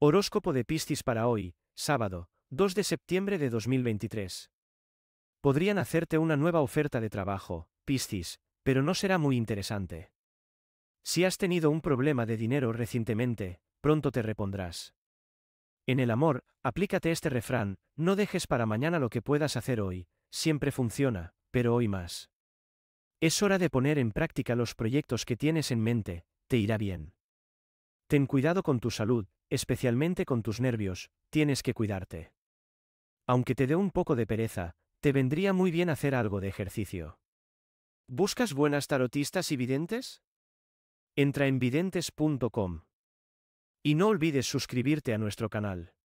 Horóscopo de Piscis para hoy, sábado, 2 de septiembre de 2023. Podrían hacerte una nueva oferta de trabajo, Piscis, pero no será muy interesante. Si has tenido un problema de dinero recientemente, pronto te repondrás. En el amor, aplícate este refrán, no dejes para mañana lo que puedas hacer hoy, siempre funciona, pero hoy más. Es hora de poner en práctica los proyectos que tienes en mente, te irá bien. Ten cuidado con tu salud, especialmente con tus nervios, tienes que cuidarte. Aunque te dé un poco de pereza, te vendría muy bien hacer algo de ejercicio. ¿Buscas buenas tarotistas y videntes? Entra en videntes.com. Y no olvides suscribirte a nuestro canal.